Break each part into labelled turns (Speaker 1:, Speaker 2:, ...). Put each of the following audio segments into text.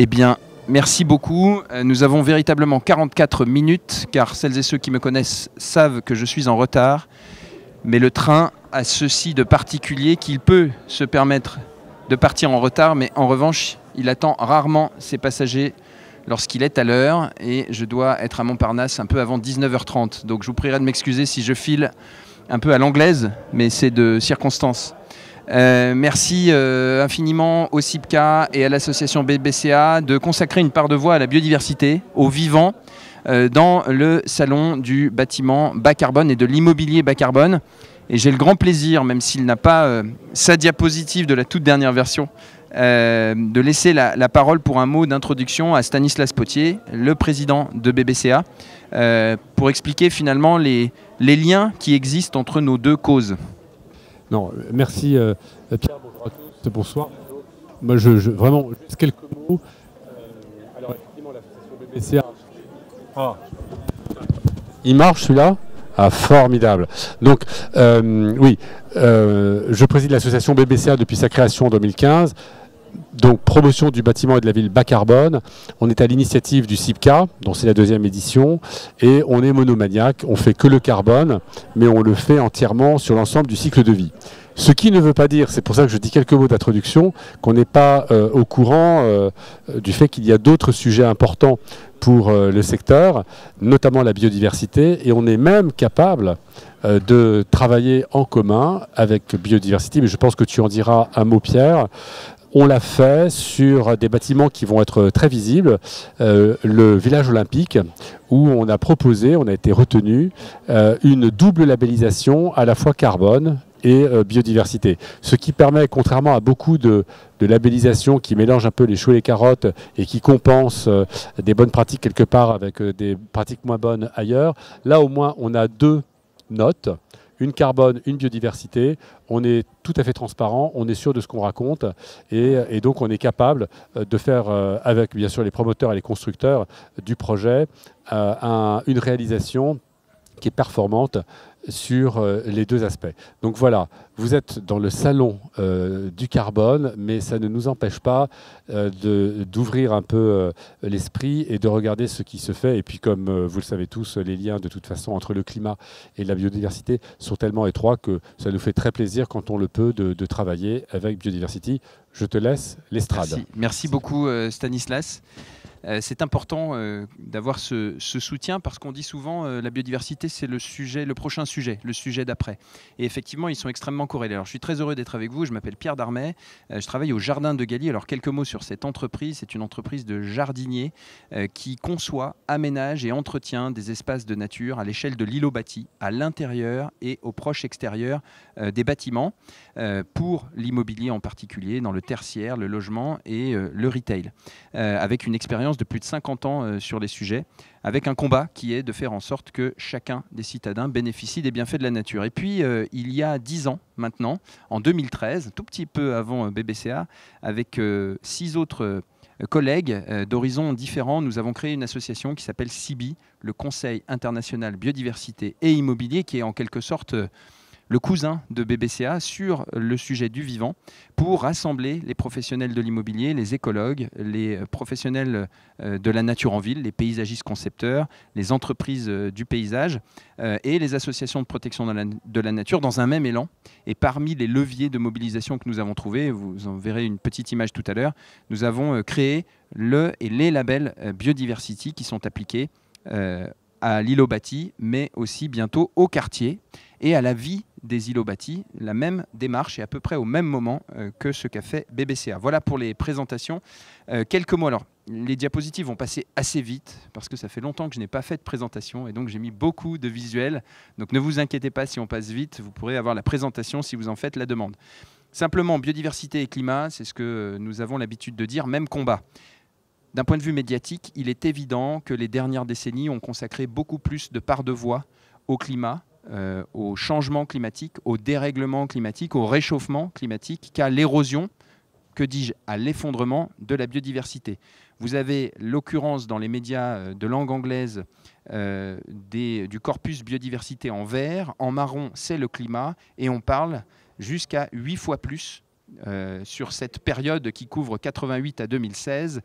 Speaker 1: Eh bien, merci beaucoup. Euh, nous avons véritablement 44 minutes, car celles et ceux qui me connaissent savent que je suis en retard. Mais le train a ceci de particulier qu'il peut se permettre de partir en retard, mais en revanche, il attend rarement ses passagers lorsqu'il est à l'heure et je dois être à Montparnasse un peu avant 19h30. Donc je vous prierai de m'excuser si je file un peu à l'anglaise, mais c'est de circonstance. Euh, merci euh, infiniment au CIPCA et à l'association BBCA de consacrer une part de voix à la biodiversité, au vivant, euh, dans le salon du bâtiment bas carbone et de l'immobilier bas carbone. Et j'ai le grand plaisir, même s'il n'a pas sa diapositive de la toute dernière version, de laisser la, parole pour un mot d'introduction à Stanislas Potier, le président de BBCA, pour expliquer finalement les liens qui existent entre nos deux causes.
Speaker 2: Non, merci euh, Pierre, bonjour à tous, bonsoir. Moi, je, je, vraiment, juste quelques mots. Euh, alors, effectivement, l'association BBCA. Ah. Il marche celui-là ah, formidable. Donc, euh, oui, je préside l'association BBCA depuis sa création en 2015 donc promotion du bâtiment et de la ville bas carbone. On est à l'initiative du CIPCA, dont c'est la deuxième édition, et on est monomaniaque, on fait que le carbone, mais on le fait entièrement sur l'ensemble du cycle de vie. Ce qui ne veut pas dire, c'est pour ça que je dis quelques mots d'introduction, qu'on n'est pas euh, au courant euh, du fait qu'il y a d'autres sujets importants pour euh, le secteur, notamment la biodiversité, et on est même capable de travailler en commun avec biodiversité, mais je pense que tu en diras un mot Pierre, on l'a fait sur des bâtiments qui vont être très visibles, euh, le village olympique, où on a proposé, on a été retenu, euh, une double labellisation à la fois carbone et euh, biodiversité. Ce qui permet, contrairement à beaucoup de, labellisations labellisation qui mélange un peu les choux et les carottes et qui compense des bonnes pratiques quelque part avec des pratiques moins bonnes ailleurs, là au moins on a deux notes une carbone, une biodiversité. On est tout à fait transparent, on est sûr de ce qu'on raconte et, donc on est capable euh, de faire euh, avec bien sûr les promoteurs et les constructeurs du projet euh, une réalisation qui est performante sur euh, les deux aspects. Donc voilà, vous êtes dans le salon euh, du carbone, mais ça ne nous empêche pas euh, d'ouvrir un peu l'esprit et de regarder ce qui se fait. Et puis comme vous le savez tous, les liens de toute façon entre le climat et la biodiversité sont tellement étroits que ça nous fait très plaisir quand on le peut de, travailler avec biodiversité. Je te laisse l'estrade.
Speaker 1: Merci beaucoup Stanislas. Euh, c'est important euh, d'avoir ce, soutien parce qu'on dit souvent euh, la biodiversité, c'est le sujet, le prochain sujet, le sujet d'après. Et effectivement, ils sont extrêmement corrélés. Alors, je suis très heureux d'être avec vous. Je m'appelle Pierre Darmet. je travaille au Jardin de Galie. Alors, quelques mots sur cette entreprise. C'est une entreprise de jardiniers qui conçoit, aménage et entretient des espaces de nature à l'échelle de l'îlot bâti, à l'intérieur et au proche extérieur des bâtiments, pour l'immobilier en particulier, dans le tertiaire, le logement et le retail, avec une expérience de plus de 50 ans euh, sur les sujets, avec un combat qui est de faire en sorte que chacun des citadins bénéficie des bienfaits de la nature. Et puis, euh, il y a 10 ans maintenant, en 2013, tout petit peu avant euh, BBCA, avec six autres collègues d'horizons différents, nous avons créé une association qui s'appelle CIBI, le Conseil international biodiversité et immobilier, qui est en quelque sorte le cousin de BBCA, sur le sujet du vivant pour rassembler les professionnels de l'immobilier, les écologues, les professionnels euh, de la nature en ville, les paysagistes concepteurs, les entreprises euh, du paysage euh, et les associations de protection de la, nature dans un même élan. Et parmi les leviers de mobilisation que nous avons trouvés, vous en verrez une petite image tout à l'heure, nous avons créé le et les labels biodiversity qui sont appliqués à l'îlot bâti, mais aussi bientôt au quartier et à la vie des îlots bâtis, la même démarche et à peu près au même moment euh, que ce qu'a fait BBCA. Voilà pour les présentations. Euh, quelques mots alors. Les diapositives vont passer assez vite parce que ça fait longtemps que je n'ai pas fait de présentation et donc j'ai mis beaucoup de visuels. Donc ne vous inquiétez pas si on passe vite, vous pourrez avoir la présentation si vous en faites la demande. Simplement, biodiversité et climat, c'est ce que nous avons l'habitude de dire, même combat. D'un point de vue médiatique, il est évident que les dernières décennies ont consacré beaucoup plus de parts de voix au climat euh, au changement climatique, au dérèglement climatique, au réchauffement climatique qu'à l'érosion, que dis-je, à l'effondrement de la biodiversité. Vous avez l'occurrence dans les médias euh, de langue anglaise euh, du corpus biodiversité en vert, en marron c'est le climat, et on parle jusqu'à 8 fois plus sur cette période qui couvre 88 à 2016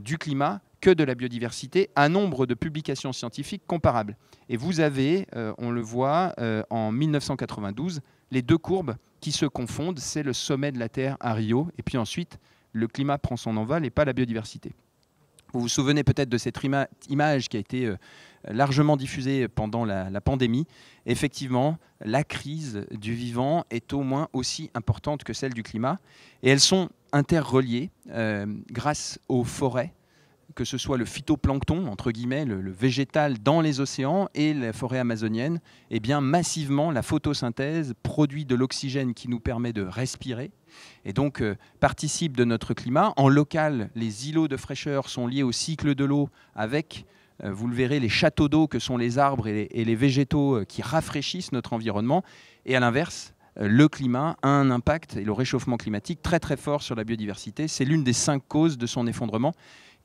Speaker 1: du climat que de la biodiversité un nombre de publications scientifiques comparables. Et vous avez, euh, on le voit, euh, en 1992, les deux courbes qui se confondent, c'est le sommet de la Terre à Rio, et puis ensuite, le climat prend son envol et pas la biodiversité. Vous vous souvenez peut-être de cette image qui a été euh, largement diffusée pendant la, la, pandémie. Effectivement, la crise du vivant est au moins aussi importante que celle du climat, et elles sont interreliées grâce aux forêts que ce soit le phytoplancton, entre guillemets, le, végétal dans les océans et la forêt amazonienne, eh bien massivement la photosynthèse produit de l'oxygène qui nous permet de respirer et donc euh, participe de notre climat. En local, les îlots de fraîcheur sont liés au cycle de l'eau avec euh, vous le verrez, les châteaux d'eau que sont les arbres et les, végétaux euh, qui rafraîchissent notre environnement. Et à l'inverse, le climat a un impact, et le réchauffement climatique, très très fort sur la biodiversité. C'est l'une des cinq causes de son effondrement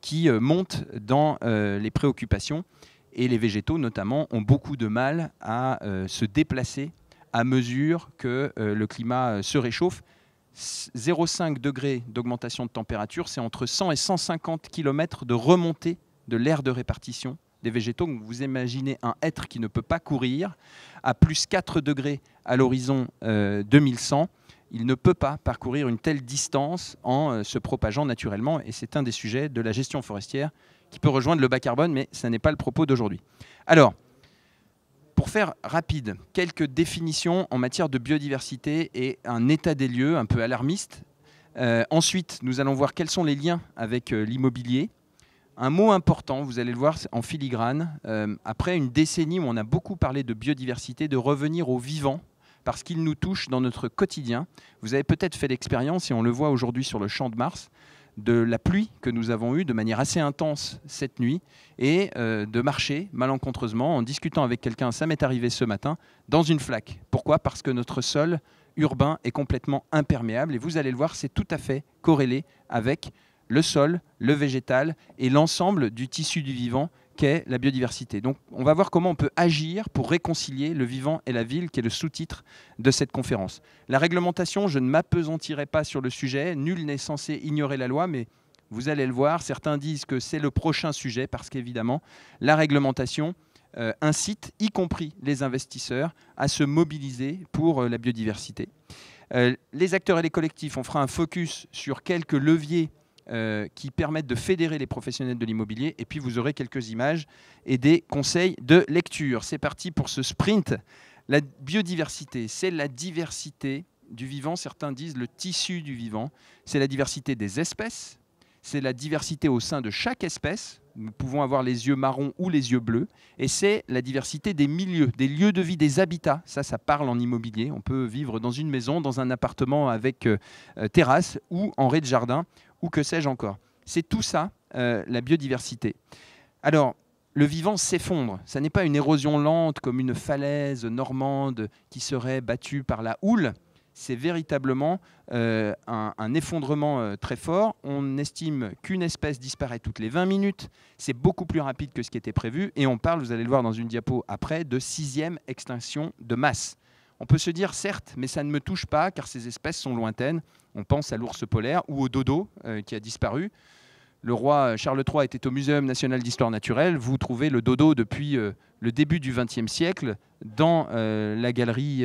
Speaker 1: qui euh, monte dans euh, les préoccupations. Et les végétaux, notamment, ont beaucoup de mal à euh, se déplacer à mesure que le climat se réchauffe. 0,5 degré d'augmentation de température, c'est entre 100 et 150 km de remontée de l'aire de répartition des végétaux. vous imaginez un être qui ne peut pas courir à plus 4 degrés à l'horizon 2100 il ne peut pas parcourir une telle distance en euh, se propageant naturellement. Et c'est un des sujets de la gestion forestière qui peut rejoindre le bas carbone, mais ce n'est pas le propos d'aujourd'hui. Alors, pour faire rapide, quelques définitions en matière de biodiversité et un état des lieux un peu alarmiste. Euh, ensuite, nous allons voir quels sont les liens avec euh, l'immobilier. Un mot important, vous allez le voir en filigrane, après une décennie où on a beaucoup parlé de biodiversité, de revenir au vivant parce qu'il nous touche dans notre quotidien. Vous avez peut-être fait l'expérience, et on le voit aujourd'hui sur le champ de Mars, de la pluie que nous avons eue de manière assez intense cette nuit et euh, de marcher malencontreusement en discutant avec quelqu'un, ça m'est arrivé ce matin, dans une flaque. Pourquoi Parce que notre sol urbain est complètement imperméable et vous allez le voir, c'est tout à fait corrélé avec le sol, le végétal et l'ensemble du tissu du vivant qu'est la biodiversité. Donc on va voir comment on peut agir pour réconcilier le vivant et la ville, qui est le sous-titre de cette conférence. La réglementation, je ne m'apesantirai pas sur le sujet, nul n'est censé ignorer la loi, mais vous allez le voir, certains disent que c'est le prochain sujet, parce qu'évidemment, la réglementation euh, incite, y compris les investisseurs, à se mobiliser pour euh, la biodiversité. Euh, les acteurs et les collectifs, on fera un focus sur quelques leviers euh, qui permettent de fédérer les professionnels de l'immobilier. Et puis vous aurez quelques images et des conseils de lecture. C'est parti pour ce sprint. La biodiversité, c'est la diversité du vivant. Certains disent le tissu du vivant. C'est la diversité des espèces. C'est la diversité au sein de chaque espèce. Nous pouvons avoir les yeux marrons ou les yeux bleus. Et c'est la diversité des milieux, des lieux de vie, des habitats. Ça, ça parle en immobilier. On peut vivre dans une maison, dans un appartement avec euh, euh, terrasse ou en rez-de-jardin ou que sais-je encore. C'est tout ça, euh, la biodiversité. Alors, le vivant s'effondre. Ça n'est pas une érosion lente comme une falaise normande qui serait battue par la houle. C'est véritablement euh, un, effondrement euh, très fort. On estime qu'une espèce disparaît toutes les 20 minutes. C'est beaucoup plus rapide que ce qui était prévu. Et on parle, vous allez le voir dans une diapo après, de sixième extinction de masse. On peut se dire, certes, mais ça ne me touche pas car ces espèces sont lointaines. On pense à l'ours polaire ou au dodo euh, qui a disparu. Le roi Charles III était au Muséum national d'histoire naturelle. Vous trouvez le dodo depuis euh, le début du XXe siècle dans euh, la galerie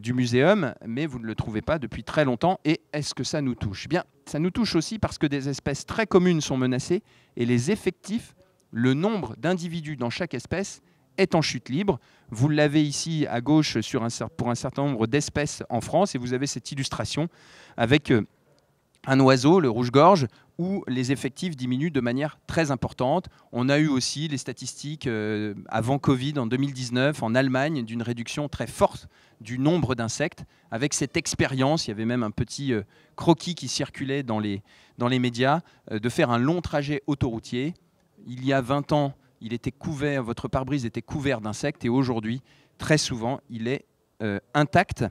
Speaker 1: du muséum, mais vous ne le trouvez pas depuis très longtemps. Et est-ce que ça nous touche Bien, ça nous touche aussi parce que des espèces très communes sont menacées et les effectifs, le nombre d'individus dans chaque espèce est en chute libre. Vous l'avez ici à gauche sur un, pour un certain nombre d'espèces en France et vous avez cette illustration avec euh, un oiseau, le rouge-gorge, où les effectifs diminuent de manière très importante. On a eu aussi les statistiques euh, avant Covid en 2019 en Allemagne d'une réduction très forte du nombre d'insectes. Avec cette expérience, il y avait même un petit euh, croquis qui circulait dans les, dans les médias de faire un long trajet autoroutier. Il y a 20 ans, il était couvert, votre pare-brise était couvert d'insectes et aujourd'hui, très souvent, il est euh, intact.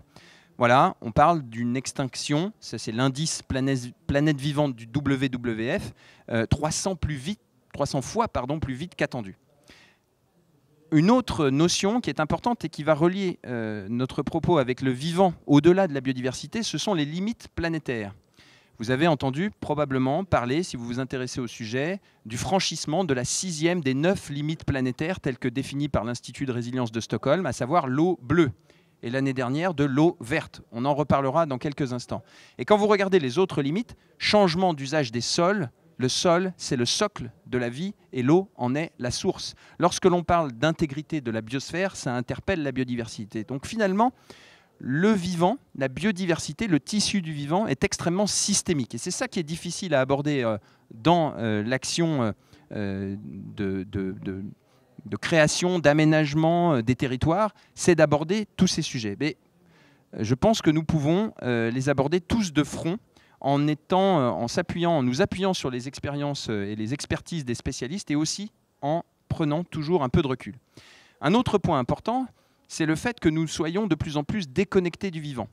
Speaker 1: Voilà, on parle d'une extinction, ça c'est l'indice planète, vivante du WWF, 300, euh, plus vite, 300 fois pardon, plus vite qu'attendu. Une autre notion qui est importante et qui va relier euh, notre propos avec le vivant au-delà de la biodiversité, ce sont les limites planétaires. Vous avez entendu probablement parler, si vous vous intéressez au sujet, du franchissement de la sixième des neuf limites planétaires telles que définies par l'Institut de résilience de Stockholm, à savoir l'eau bleue et l'année dernière de l'eau verte. On en reparlera dans quelques instants. Et quand vous regardez les autres limites, changement d'usage des sols, le sol, c'est le socle de la vie et l'eau en est la source. Lorsque l'on parle d'intégrité de la biosphère, ça interpelle la biodiversité. Donc finalement, le vivant, la biodiversité, le tissu du vivant est extrêmement systémique. Et c'est ça qui est difficile à aborder euh, dans euh, l'action euh, de, création, d'aménagement des territoires, c'est d'aborder tous ces sujets. Mais je pense que nous pouvons les aborder tous de front en étant, en s'appuyant, en nous appuyant sur les expériences et les expertises des spécialistes et aussi en prenant toujours un peu de recul. Un autre point important, c'est le fait que nous soyons de plus en plus déconnectés du vivant.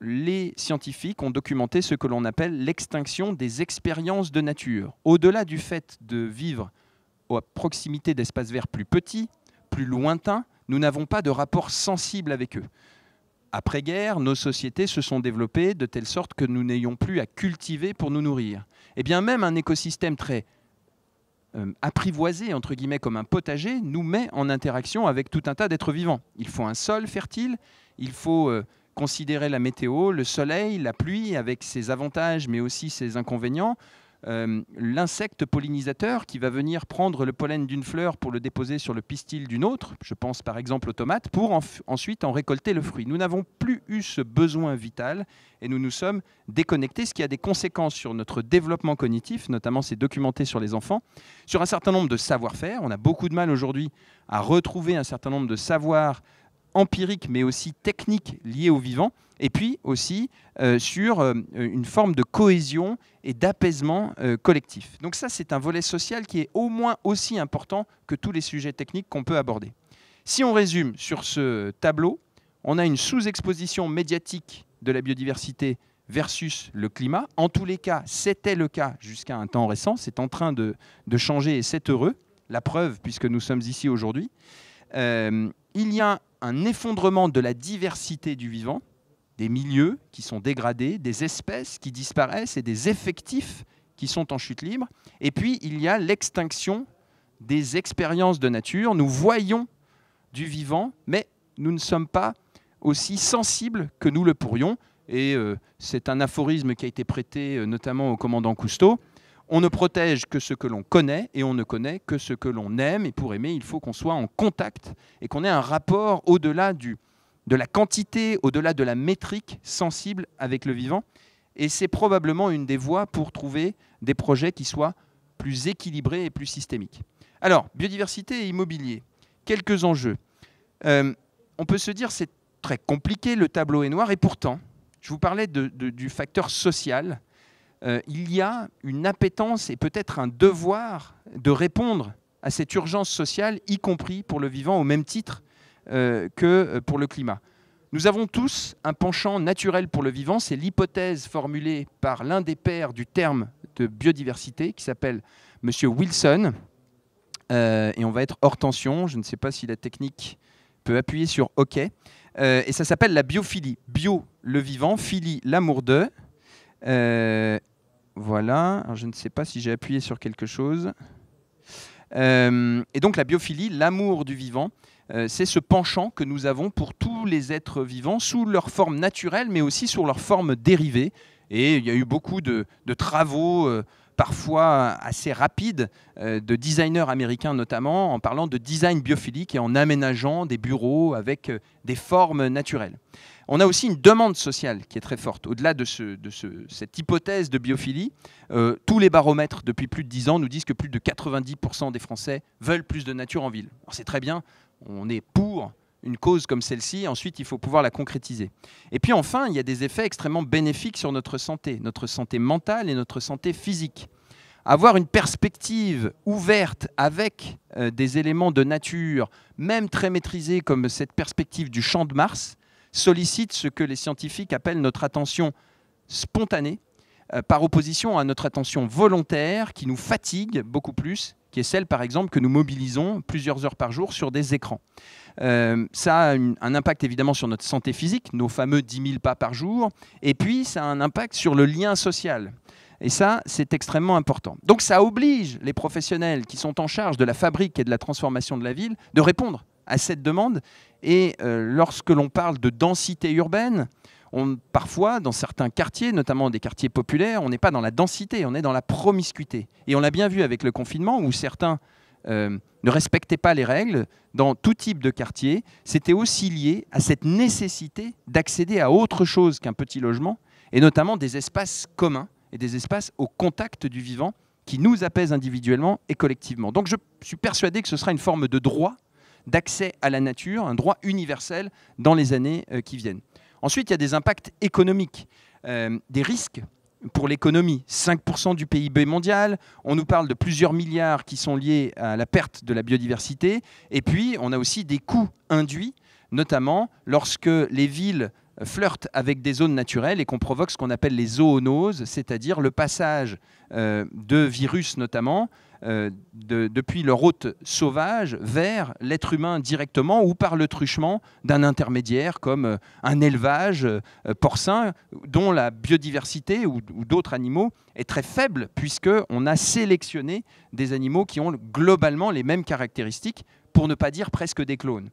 Speaker 1: Les scientifiques ont documenté ce que l'on appelle l'extinction des expériences de nature. Au-delà du fait de vivre à proximité d'espaces verts plus petits, plus lointains, nous n'avons pas de rapport sensible avec eux. Après-guerre, nos sociétés se sont développées de telle sorte que nous n'ayons plus à cultiver pour nous nourrir. Et eh bien même un écosystème très euh, apprivoisé, entre guillemets, comme un potager, nous met en interaction avec tout un tas d'êtres vivants. Il faut un sol fertile, il faut euh, considérer la météo, le soleil, la pluie, avec ses avantages, mais aussi ses inconvénients. Euh, l'insecte pollinisateur qui va venir prendre le pollen d'une fleur pour le déposer sur le pistil d'une autre, je pense par exemple aux tomates, pour ensuite en récolter le fruit. Nous n'avons plus eu ce besoin vital et nous nous sommes déconnectés, ce qui a des conséquences sur notre développement cognitif, notamment c'est documenté sur les enfants, sur un certain nombre de savoir-faire. On a beaucoup de mal aujourd'hui à retrouver un certain nombre de savoirs empirique mais aussi technique liée au vivant, et puis aussi euh, sur euh, une forme de cohésion et d'apaisement euh, collectif. Donc ça, c'est un volet social qui est au moins aussi important que tous les sujets techniques qu'on peut aborder. Si on résume sur ce tableau, on a une sous-exposition médiatique de la biodiversité versus le climat. En tous les cas, c'était le cas jusqu'à un temps récent, c'est en train de, de changer et c'est heureux, la preuve puisque nous sommes ici aujourd'hui. il y a un effondrement de la diversité du vivant, des milieux qui sont dégradés, des espèces qui disparaissent et des effectifs qui sont en chute libre. Et puis, il y a l'extinction des expériences de nature. Nous voyons du vivant, mais nous ne sommes pas aussi sensibles que nous le pourrions. Et euh, c'est un aphorisme qui a été prêté euh, notamment au commandant Cousteau. On ne protège que ce que l'on connaît et on ne connaît que ce que l'on aime. Et pour aimer, il faut qu'on soit en contact et qu'on ait un rapport au-delà du, de la quantité, au-delà de la métrique sensible avec le vivant. Et c'est probablement une des voies pour trouver des projets qui soient plus équilibrés et plus systémiques. Alors, biodiversité et immobilier, quelques enjeux. Euh, on peut se dire c'est très compliqué, le tableau est noir, et pourtant, je vous parlais du facteur social euh, il y a une appétence et peut-être un devoir de répondre à cette urgence sociale, y compris pour le vivant, au même titre euh, que euh, pour le climat. Nous avons tous un penchant naturel pour le vivant, c'est l'hypothèse formulée par l'un des pères du terme de biodiversité, qui s'appelle M. Wilson. et on va être hors tension, je ne sais pas si la technique peut appuyer sur OK. et ça s'appelle la biophilie. Bio, le vivant, philie, l'amour de. Voilà, je ne sais pas si j'ai appuyé sur quelque chose. Euh, et donc la biophilie, l'amour du vivant, euh, c'est ce penchant que nous avons pour tous les êtres vivants sous leur forme naturelle, mais aussi sur leur forme dérivée. Et il y a eu beaucoup de, travaux, euh, parfois assez rapides, de designers américains notamment, en parlant de design biophilique et en aménageant des bureaux avec des formes naturelles. On a aussi une demande sociale qui est très forte. Au-delà de, cette hypothèse de biophilie, euh, tous les baromètres depuis plus de 10 ans nous disent que plus de 90% des Français veulent plus de nature en ville. c'est très bien, on est pour une cause comme celle-ci, ensuite il faut pouvoir la concrétiser. Et puis enfin, il y a des effets extrêmement bénéfiques sur notre santé, notre santé mentale et notre santé physique. Avoir une perspective ouverte avec euh, des éléments de nature, même très maîtrisés comme cette perspective du champ de Mars, sollicite ce que les scientifiques appellent notre attention spontanée, euh, par opposition à notre attention volontaire qui nous fatigue beaucoup plus, qui est celle par exemple que nous mobilisons plusieurs heures par jour sur des écrans. Euh, ça a un impact évidemment sur notre santé physique, nos fameux 10 000 pas par jour, et puis ça a un impact sur le lien social. Et ça, c'est extrêmement important. Donc ça oblige les professionnels qui sont en charge de la fabrique et de la transformation de la ville de répondre à cette demande. Et euh, lorsque l'on parle de densité urbaine, on, parfois, dans certains quartiers, notamment des quartiers populaires, on n'est pas dans la densité, on est dans la promiscuité. Et on l'a bien vu avec le confinement, où certains euh, ne respectaient pas les règles dans tout type de quartier. C'était aussi lié à cette nécessité d'accéder à autre chose qu'un petit logement, et notamment des espaces communs et des espaces au contact du vivant qui nous apaisent individuellement et collectivement. Donc je suis persuadé que ce sera une forme de droit d'accès à la nature, un droit universel dans les années euh, qui viennent. Ensuite, il y a des impacts économiques, euh, des risques pour l'économie. 5% du PIB mondial, on nous parle de plusieurs milliards qui sont liés à la perte de la biodiversité, et puis on a aussi des coûts induits, notamment lorsque les villes flirtent avec des zones naturelles et qu'on provoque ce qu'on appelle les zoonoses, c'est-à-dire le passage euh, de virus notamment euh, depuis leur hôte sauvage vers l'être humain directement ou par le truchement d'un intermédiaire comme euh, un élevage porcin dont la biodiversité ou, ou d'autres animaux est très faible puisqu'on a sélectionné des animaux qui ont globalement les mêmes caractéristiques pour ne pas dire presque des clones.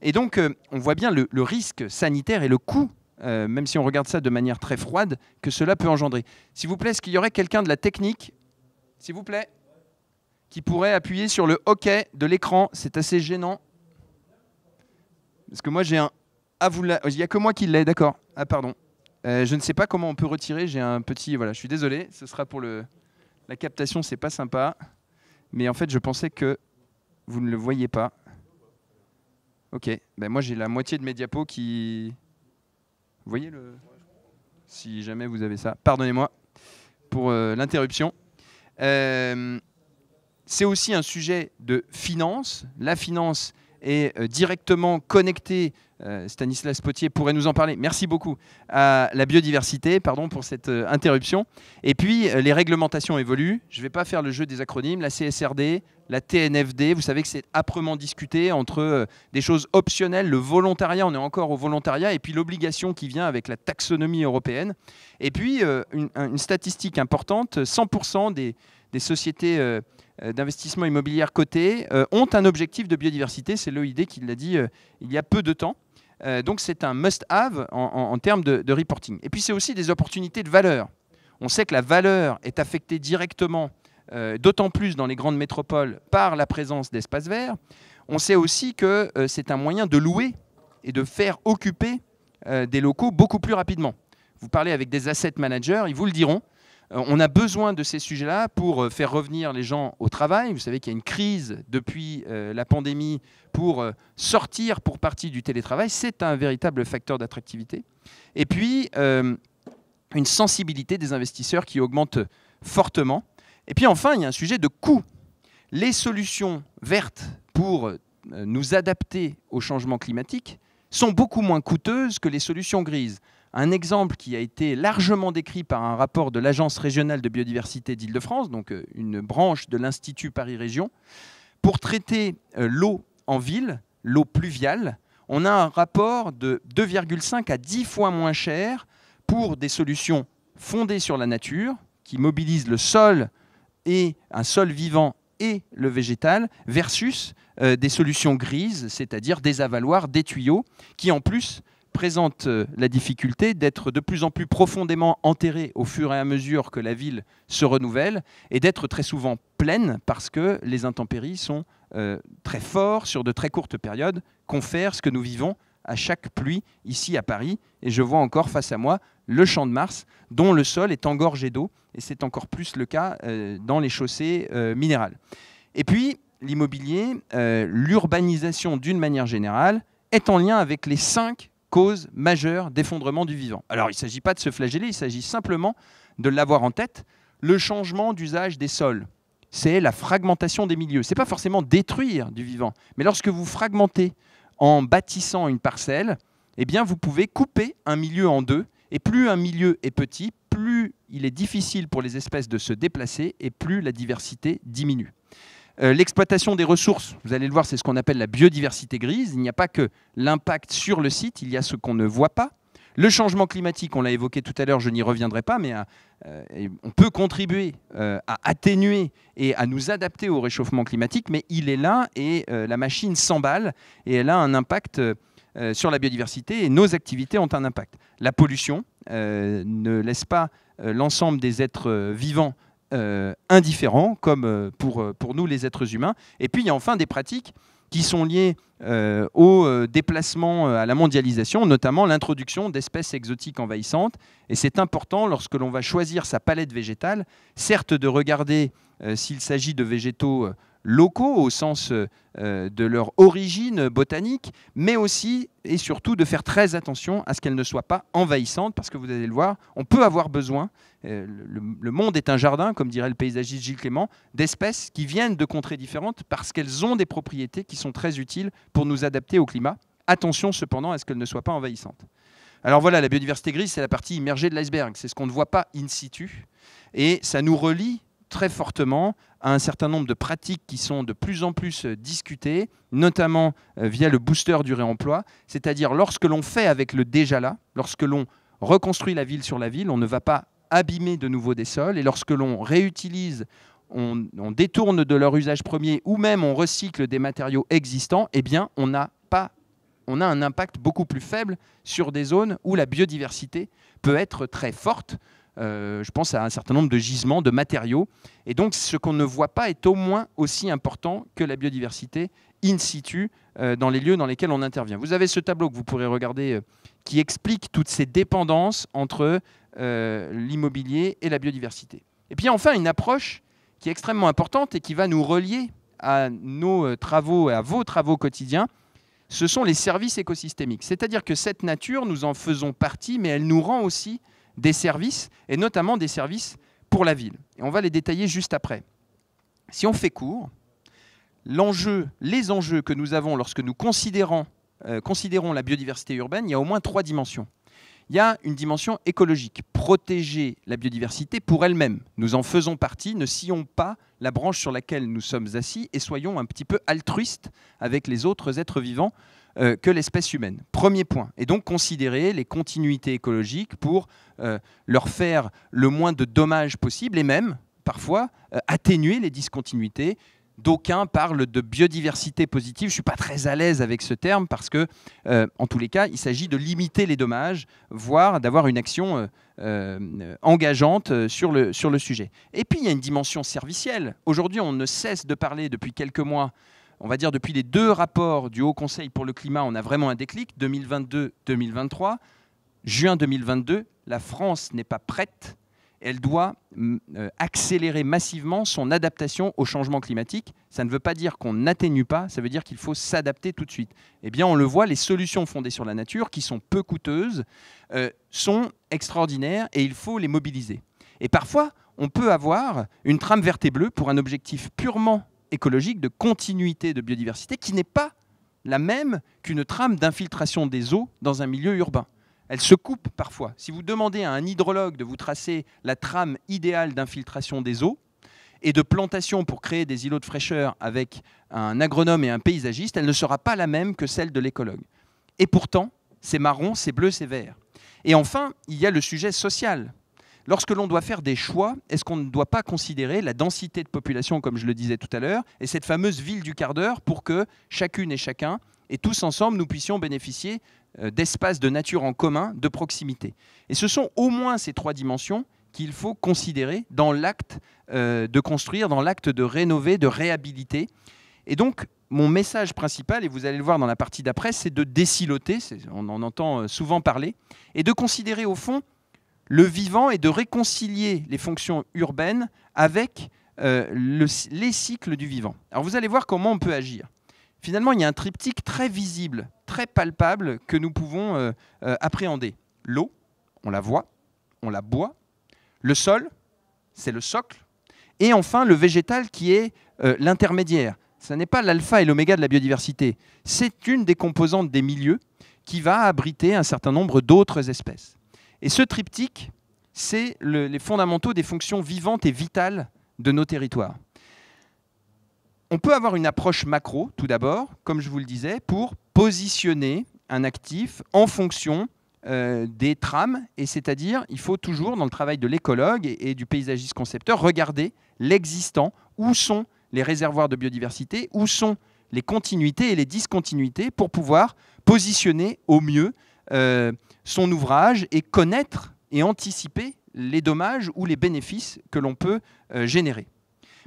Speaker 1: Et donc, euh, on voit bien le, risque sanitaire et le coût, euh, même si on regarde ça de manière très froide, que cela peut engendrer. S'il vous plaît, est-ce qu'il y aurait quelqu'un de la technique, s'il vous plaît, qui pourrait appuyer sur le OK de l'écran C'est assez gênant. Parce que moi, j'ai un... Ah, vous Il n'y a que moi qui l'ai, d'accord. Ah, pardon. Euh, je ne sais pas comment on peut retirer. J'ai un petit... Voilà, je suis désolé. Ce sera pour le... La captation, c'est pas sympa. Mais en fait, je pensais que vous ne le voyez pas. Ok, ben moi j'ai la moitié de mes qui... Vous voyez le... Si jamais vous avez ça, pardonnez-moi pour euh, l'interruption. Euh, c'est aussi un sujet de finance. La finance, est euh, directement connecté, euh, Stanislas Potier pourrait nous en parler, merci beaucoup, à la biodiversité, pardon pour cette euh, interruption. Et puis, les réglementations évoluent, je ne vais pas faire le jeu des acronymes, la CSRD, la TNFD, vous savez que c'est âprement discuté entre des choses optionnelles, le volontariat, on est encore au volontariat, et puis l'obligation qui vient avec la taxonomie européenne. Et puis, une, statistique importante, 100% des, des sociétés euh, d'investissement immobilier coté euh, ont un objectif de biodiversité. C'est l'OID qui l'a dit euh, il y a peu de temps. donc c'est un must-have en, termes de, reporting. Et puis c'est aussi des opportunités de valeur. On sait que la valeur est affectée directement, d'autant plus dans les grandes métropoles, par la présence d'espaces verts. On sait aussi que c'est un moyen de louer et de faire occuper des locaux beaucoup plus rapidement. Vous parlez avec des asset managers, ils vous le diront. Euh, on a besoin de ces sujets-là pour euh, faire revenir les gens au travail. Vous savez qu'il y a une crise depuis euh, la pandémie pour sortir pour partie du télétravail. C'est un véritable facteur d'attractivité. Et puis, une sensibilité des investisseurs qui augmente fortement. Et puis enfin, il y a un sujet de coût. Les solutions vertes pour nous adapter au changement climatique sont beaucoup moins coûteuses que les solutions grises un exemple qui a été largement décrit par un rapport de l'Agence régionale de biodiversité d'Île-de-France, donc euh, une branche de l'Institut Paris-Région. Pour traiter euh, l'eau en ville, l'eau pluviale, on a un rapport de 2,5 à 10 fois moins cher pour des solutions fondées sur la nature, qui mobilisent le sol et un sol vivant et le végétal, versus euh, des solutions grises, c'est-à-dire des avaloirs, des tuyaux, qui en plus présente euh, la difficulté d'être de plus en plus profondément enterré au fur et à mesure que la ville se renouvelle et d'être très souvent pleine parce que les intempéries sont euh, très fortes sur de très courtes périodes, confèrent ce que nous vivons à chaque pluie ici à Paris. Et je vois encore face à moi le champ de Mars dont le sol est engorgé d'eau et c'est encore plus le cas euh, dans les chaussées minérales. Et puis, l'immobilier, l'urbanisation d'une manière générale, est en lien avec les cinq cause majeure d'effondrement du vivant. Alors il ne s'agit pas de se flageller, il s'agit simplement de l'avoir en tête, le changement d'usage des sols. C'est la fragmentation des milieux. Ce n'est pas forcément détruire du vivant, mais lorsque vous fragmentez en bâtissant une parcelle, eh bien vous pouvez couper un milieu en deux, et plus un milieu est petit, plus il est difficile pour les espèces de se déplacer, et plus la diversité diminue. Euh, l'exploitation des ressources, vous allez le voir, c'est ce qu'on appelle la biodiversité grise. Il n'y a pas que l'impact sur le site, il y a ce qu'on ne voit pas. Le changement climatique, on l'a évoqué tout à l'heure, je n'y reviendrai pas, mais euh, euh, on peut contribuer à atténuer et à nous adapter au réchauffement climatique, mais il est là et la machine s'emballe et elle a un impact sur la biodiversité et nos activités ont un impact. La pollution ne laisse pas l'ensemble des êtres vivants Indifférent, euh, indifférents, comme euh, euh, pour, nous les êtres humains. Et puis il y a enfin des pratiques qui sont liées au déplacement, à la mondialisation, notamment l'introduction d'espèces exotiques envahissantes. Et c'est important, lorsque l'on va choisir sa palette végétale, certes de regarder s'il s'agit de végétaux locaux au sens de leur origine botanique, mais aussi et surtout de faire très attention à ce qu'elles ne soient pas envahissantes, parce que vous allez le voir, on peut avoir besoin euh, le, monde est un jardin, comme dirait le paysagiste Gilles Clément, d'espèces qui viennent de contrées différentes parce qu'elles ont des propriétés qui sont très utiles pour nous adapter au climat. Attention cependant à ce qu'elles ne soient pas envahissantes. Alors voilà, la biodiversité grise, c'est la partie immergée de l'iceberg, c'est ce qu'on ne voit pas in situ, et ça nous relie très fortement à un certain nombre de pratiques qui sont de plus en plus euh, discutées, notamment euh, via le booster du réemploi, c'est-à-dire lorsque l'on fait avec le déjà là, lorsque l'on reconstruit la ville sur la ville, on ne va pas abîmer de nouveau des sols. Et lorsque l'on réutilise, on, détourne de leur usage premier ou même on recycle des matériaux existants, eh bien, on n'a pas on a un impact beaucoup plus faible sur des zones où la biodiversité peut être très forte. Euh, je pense à un certain nombre de gisements, de matériaux. Et donc, ce qu'on ne voit pas est au moins aussi important que la biodiversité in situ euh, dans les lieux dans lesquels on intervient. Vous avez ce tableau que vous pourrez regarder euh, qui explique toutes ces dépendances entre euh, l'immobilier et la biodiversité. Et puis enfin, une approche qui est extrêmement importante et qui va nous relier à nos travaux et à vos travaux quotidiens, ce sont les services écosystémiques. C'est-à-dire que cette nature, nous en faisons partie, mais elle nous rend aussi des services, et notamment des services pour la ville. Et on va les détailler juste après. Si on fait court, l'enjeu, les enjeux que nous avons lorsque nous considérons, euh, considérons la biodiversité urbaine, il y a au moins trois dimensions. Il y a une dimension écologique, protéger la biodiversité pour elle-même. Nous en faisons partie, ne sillons pas la branche sur laquelle nous sommes assis et soyons un petit peu altruistes avec les autres êtres vivants euh, que l'espèce humaine. Premier point. Et donc considérer les continuités écologiques pour euh, leur faire le moins de dommages possible et même, parfois, atténuer les discontinuités D'aucuns parlent de biodiversité positive. Je ne suis pas très à l'aise avec ce terme parce que, euh, en tous les cas, il s'agit de limiter les dommages, voire d'avoir une action euh, euh, engageante sur le, sur le sujet. Et puis, il y a une dimension servicielle. Aujourd'hui, on ne cesse de parler depuis quelques mois on va dire depuis les deux rapports du Haut Conseil pour le climat, on a vraiment un déclic, 2022-2023. Juin 2022, la France n'est pas prête elle doit mm, euh, accélérer massivement son adaptation au changement climatique. Ça ne veut pas dire qu'on n'atténue pas, ça veut dire qu'il faut s'adapter tout de suite. Eh bien, on le voit, les solutions fondées sur la nature, qui sont peu coûteuses, euh, sont extraordinaires et il faut les mobiliser. Et parfois, on peut avoir une trame verte et bleue pour un objectif purement écologique de continuité de biodiversité qui n'est pas la même qu'une trame d'infiltration des eaux dans un milieu urbain elle se coupe parfois. Si vous demandez à un hydrologue de vous tracer la trame idéale d'infiltration des eaux et de plantation pour créer des îlots de fraîcheur avec un agronome et un paysagiste, elle ne sera pas la même que celle de l'écologue. Et pourtant, c'est marron, c'est bleu, c'est vert. Et enfin, il y a le sujet social. Lorsque l'on doit faire des choix, est-ce qu'on ne doit pas considérer la densité de population, comme je le disais tout à l'heure, et cette fameuse ville du quart d'heure pour que chacune et chacun, et tous ensemble, nous puissions bénéficier euh, d'espaces de nature en commun, de proximité. Et ce sont au moins ces trois dimensions qu'il faut considérer dans l'acte euh, de construire, dans l'acte de rénover, de réhabiliter. Et donc, mon message principal, et vous allez le voir dans la partie d'après, c'est de déciloter, on en entend euh, souvent parler, et de considérer au fond le vivant et de réconcilier les fonctions urbaines avec les cycles du vivant. Alors vous allez voir comment on peut agir. Finalement, il y a un triptyque très visible très palpables que nous pouvons euh, euh, appréhender. L'eau, on la voit, on la boit. Le sol, c'est le socle. Et enfin, le végétal qui est euh, l'intermédiaire. Ce n'est pas l'alpha et l'oméga de la biodiversité. C'est une des composantes des milieux qui va abriter un certain nombre d'autres espèces. Et ce triptyque, c'est les fondamentaux des fonctions vivantes et vitales de nos territoires. On peut avoir une approche macro, tout d'abord, comme je vous le disais, pour positionner un actif en fonction euh, des trames, et c'est-à-dire il faut toujours, dans le travail de l'écologue et, du paysagiste concepteur, regarder l'existant, où sont les réservoirs de biodiversité, où sont les continuités et les discontinuités pour pouvoir positionner au mieux euh, son ouvrage et connaître et anticiper les dommages ou les bénéfices que l'on peut euh, générer.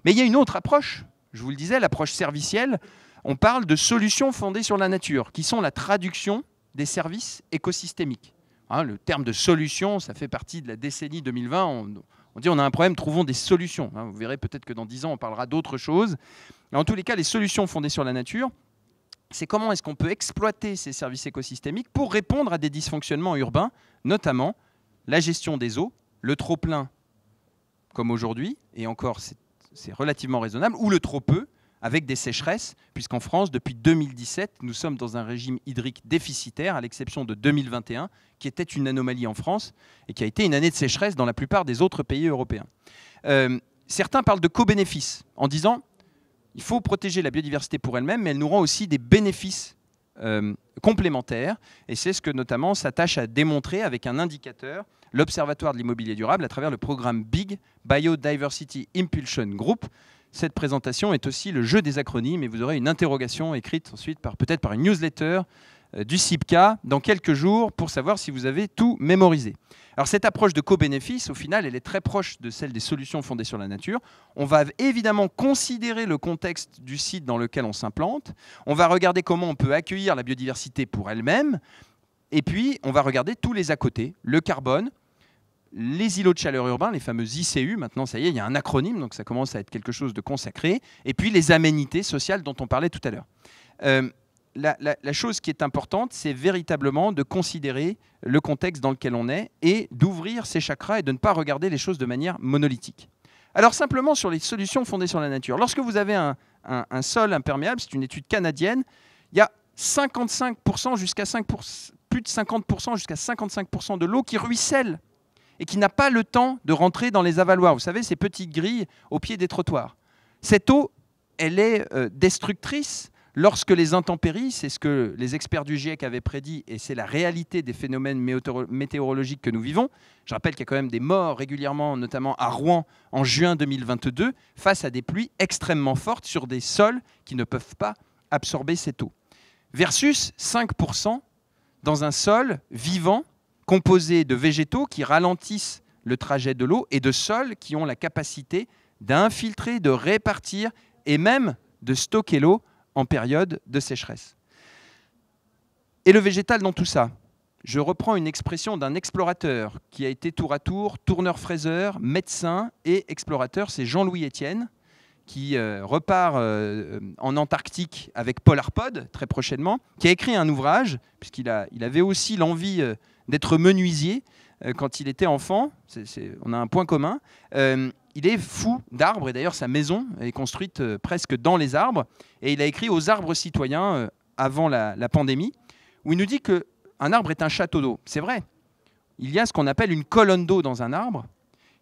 Speaker 1: Mais il y a une autre approche, je vous le disais, l'approche servicielle, on parle de solutions fondées sur la nature, qui sont la traduction des services écosystémiques. Hein, le terme de solution, ça fait partie de la décennie 2020. On, dit on a un problème, trouvons des solutions. Hein, vous verrez peut-être que dans dix ans, on parlera d'autres choses. en tous les cas, les solutions fondées sur la nature, c'est comment est-ce qu'on peut exploiter ces services écosystémiques pour répondre à des dysfonctionnements urbains, notamment la gestion des eaux, le trop-plein, comme aujourd'hui, et encore c'est relativement raisonnable, ou le trop-peu, avec des sécheresses, puisqu'en France, depuis 2017, nous sommes dans un régime hydrique déficitaire, à l'exception de 2021, qui était une anomalie en France et qui a été une année de sécheresse dans la plupart des autres pays européens. Euh, certains parlent de co-bénéfices, en disant il faut protéger la biodiversité pour elle-même, mais elle nous rend aussi des bénéfices euh, complémentaires. Et c'est ce que notamment s'attache à démontrer avec un indicateur l'Observatoire de l'immobilier durable à travers le programme BIG, Biodiversity Impulsion Group, cette présentation est aussi le jeu des acronymes et vous aurez une interrogation écrite ensuite par peut-être par une newsletter euh, du CIPCA dans quelques jours pour savoir si vous avez tout mémorisé. Alors cette approche de co-bénéfice, au final, elle est très proche de celle des solutions fondées sur la nature. On va évidemment considérer le contexte du site dans lequel on s'implante. On va regarder comment on peut accueillir la biodiversité pour elle-même. Et puis, on va regarder tous les à côté, le carbone, les îlots de chaleur urbains, les fameux ICU, maintenant ça y est, il y a un acronyme, donc ça commence à être quelque chose de consacré, et puis les aménités sociales dont on parlait tout à l'heure. Euh, la, chose qui est importante, c'est véritablement de considérer le contexte dans lequel on est et d'ouvrir ses chakras et de ne pas regarder les choses de manière monolithique. Alors simplement sur les solutions fondées sur la nature. Lorsque vous avez un, sol imperméable, c'est une étude canadienne, il y a 55% jusqu'à 5%, plus de 50% jusqu'à 55% de l'eau qui ruisselle et qui n'a pas le temps de rentrer dans les avaloirs. Vous savez, ces petites grilles au pied des trottoirs. Cette eau, elle est euh, destructrice lorsque les intempéries, c'est ce que les experts du GIEC avaient prédit, et c'est la réalité des phénomènes météorologiques que nous vivons. Je rappelle qu'il y a quand même des morts régulièrement, notamment à Rouen en juin 2022, face à des pluies extrêmement fortes sur des sols qui ne peuvent pas absorber cette eau. Versus 5% dans un sol vivant composé de végétaux qui ralentissent le trajet de l'eau et de sols qui ont la capacité d'infiltrer, de répartir et même de stocker l'eau en période de sécheresse. Et le végétal dans tout ça Je reprends une expression d'un explorateur qui a été tour à tour tourneur-fraiseur, médecin et explorateur, c'est Jean-Louis Etienne, qui euh, repart euh, en Antarctique avec Polarpod très prochainement, qui a écrit un ouvrage, puisqu'il il avait aussi l'envie... Euh, d'être menuisier euh, quand il était enfant. on a un point commun. Euh, il est fou d'arbres et d'ailleurs sa maison est construite euh, presque dans les arbres. Et il a écrit aux arbres citoyens avant la, pandémie où il nous dit que un arbre est un château d'eau. C'est vrai. Il y a ce qu'on appelle une colonne d'eau dans un arbre